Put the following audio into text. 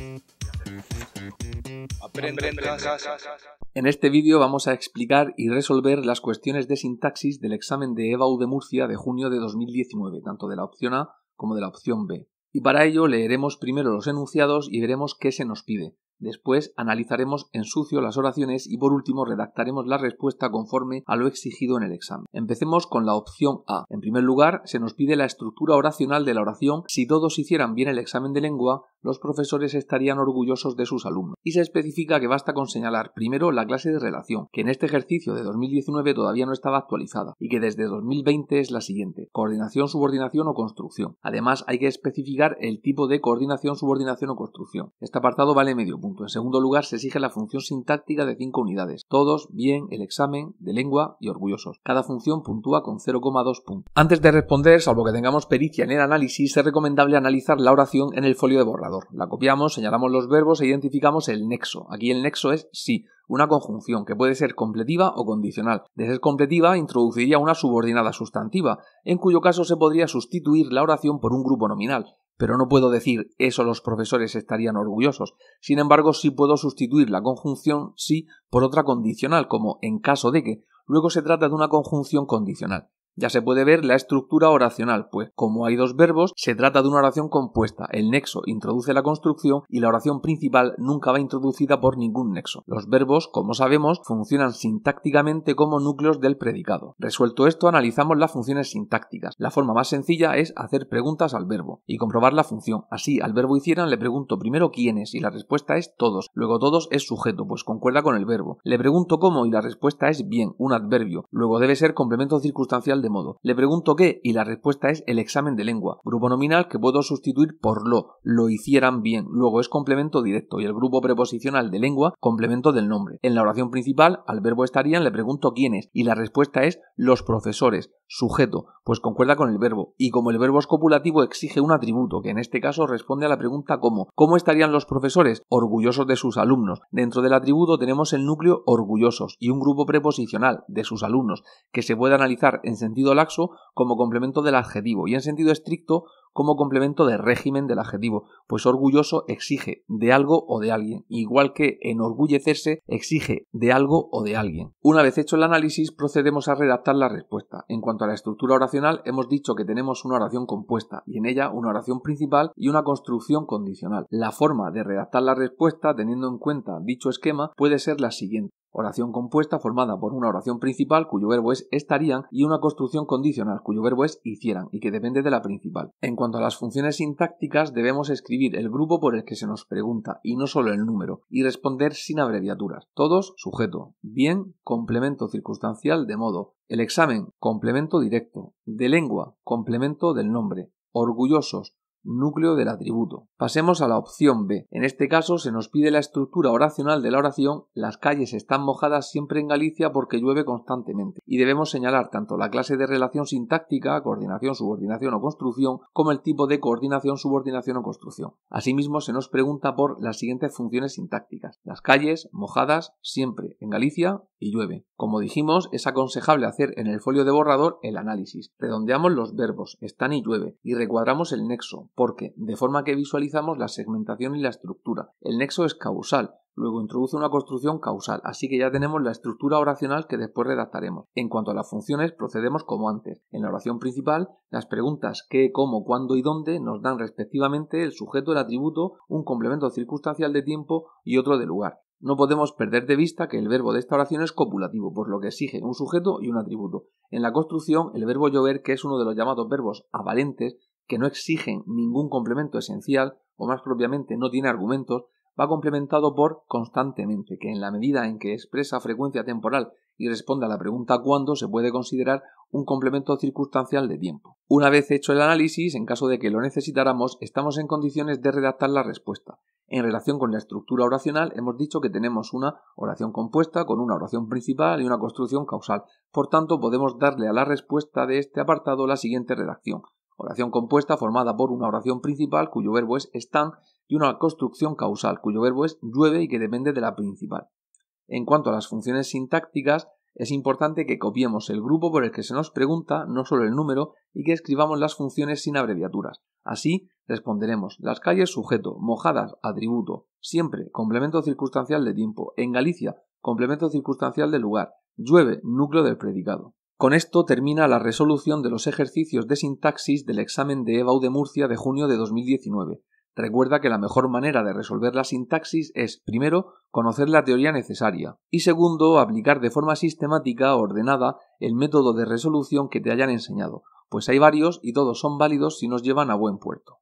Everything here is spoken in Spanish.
en En este vídeo vamos a explicar y resolver las cuestiones de sintaxis del examen de EBAU de Murcia de junio de 2019, tanto de la opción A como de la opción B. Y para ello leeremos primero los enunciados y veremos qué se nos pide. Después analizaremos en sucio las oraciones y por último redactaremos la respuesta conforme a lo exigido en el examen. Empecemos con la opción A. En primer lugar, se nos pide la estructura oracional de la oración. Si todos hicieran bien el examen de lengua, los profesores estarían orgullosos de sus alumnos. Y se especifica que basta con señalar primero la clase de relación, que en este ejercicio de 2019 todavía no estaba actualizada y que desde 2020 es la siguiente, coordinación, subordinación o construcción. Además, hay que especificar el tipo de coordinación, subordinación o construcción. Este apartado vale medio punto. En segundo lugar, se exige la función sintáctica de 5 unidades. Todos bien el examen de lengua y orgullosos. Cada función puntúa con 0,2 puntos. Antes de responder, salvo que tengamos pericia en el análisis, es recomendable analizar la oración en el folio de borrador. La copiamos, señalamos los verbos e identificamos el nexo. Aquí el nexo es sí una conjunción que puede ser completiva o condicional. De ser completiva, introduciría una subordinada sustantiva, en cuyo caso se podría sustituir la oración por un grupo nominal pero no puedo decir eso los profesores estarían orgullosos. Sin embargo, sí puedo sustituir la conjunción sí por otra condicional, como en caso de que. Luego se trata de una conjunción condicional ya se puede ver la estructura oracional, pues como hay dos verbos, se trata de una oración compuesta. El nexo introduce la construcción y la oración principal nunca va introducida por ningún nexo. Los verbos, como sabemos, funcionan sintácticamente como núcleos del predicado. Resuelto esto, analizamos las funciones sintácticas. La forma más sencilla es hacer preguntas al verbo y comprobar la función. Así, al verbo hicieran le pregunto primero quiénes y la respuesta es todos. Luego todos es sujeto, pues concuerda con el verbo. Le pregunto cómo y la respuesta es bien, un adverbio. Luego debe ser complemento circunstancial de modo. Le pregunto qué y la respuesta es el examen de lengua, grupo nominal que puedo sustituir por lo, lo hicieran bien. Luego es complemento directo y el grupo preposicional de lengua complemento del nombre. En la oración principal, al verbo estarían le pregunto quiénes y la respuesta es los profesores, sujeto, pues concuerda con el verbo. Y como el verbo es copulativo exige un atributo, que en este caso responde a la pregunta cómo. ¿Cómo estarían los profesores? Orgullosos de sus alumnos. Dentro del atributo tenemos el núcleo orgullosos y un grupo preposicional de sus alumnos, que se puede analizar en sentido sentido laxo como complemento del adjetivo y en sentido estricto como complemento de régimen del adjetivo, pues orgulloso exige de algo o de alguien, igual que enorgullecerse exige de algo o de alguien. Una vez hecho el análisis, procedemos a redactar la respuesta. En cuanto a la estructura oracional, hemos dicho que tenemos una oración compuesta y en ella una oración principal y una construcción condicional. La forma de redactar la respuesta, teniendo en cuenta dicho esquema, puede ser la siguiente. Oración compuesta formada por una oración principal cuyo verbo es estarían y una construcción condicional cuyo verbo es hicieran y que depende de la principal. En cuanto a las funciones sintácticas debemos escribir el grupo por el que se nos pregunta y no solo el número y responder sin abreviaturas. Todos sujeto, bien complemento circunstancial de modo, el examen complemento directo, de lengua complemento del nombre, orgullosos núcleo del atributo. Pasemos a la opción B. En este caso se nos pide la estructura oracional de la oración las calles están mojadas siempre en Galicia porque llueve constantemente y debemos señalar tanto la clase de relación sintáctica, coordinación, subordinación o construcción, como el tipo de coordinación, subordinación o construcción. Asimismo se nos pregunta por las siguientes funciones sintácticas. Las calles mojadas siempre en Galicia y llueve. Como dijimos, es aconsejable hacer en el folio de borrador el análisis. Redondeamos los verbos, están y llueve, y recuadramos el nexo, porque, de forma que visualizamos la segmentación y la estructura. El nexo es causal, Luego introduce una construcción causal, así que ya tenemos la estructura oracional que después redactaremos. En cuanto a las funciones, procedemos como antes. En la oración principal, las preguntas qué, cómo, cuándo y dónde nos dan respectivamente el sujeto, el atributo, un complemento circunstancial de tiempo y otro de lugar. No podemos perder de vista que el verbo de esta oración es copulativo, por lo que exige un sujeto y un atributo. En la construcción, el verbo llover, que es uno de los llamados verbos avalentes, que no exigen ningún complemento esencial, o más propiamente no tiene argumentos, va complementado por constantemente, que en la medida en que expresa frecuencia temporal y responde a la pregunta cuándo, se puede considerar un complemento circunstancial de tiempo. Una vez hecho el análisis, en caso de que lo necesitáramos, estamos en condiciones de redactar la respuesta. En relación con la estructura oracional, hemos dicho que tenemos una oración compuesta con una oración principal y una construcción causal. Por tanto, podemos darle a la respuesta de este apartado la siguiente redacción. Oración compuesta formada por una oración principal cuyo verbo es están y una construcción causal cuyo verbo es llueve y que depende de la principal. En cuanto a las funciones sintácticas, es importante que copiemos el grupo por el que se nos pregunta, no solo el número, y que escribamos las funciones sin abreviaturas. Así responderemos las calles sujeto, mojadas atributo, siempre complemento circunstancial de tiempo, en Galicia complemento circunstancial de lugar, llueve núcleo del predicado. Con esto termina la resolución de los ejercicios de sintaxis del examen de EBAU de Murcia de junio de 2019. Recuerda que la mejor manera de resolver la sintaxis es, primero, conocer la teoría necesaria y, segundo, aplicar de forma sistemática, ordenada, el método de resolución que te hayan enseñado, pues hay varios y todos son válidos si nos llevan a buen puerto.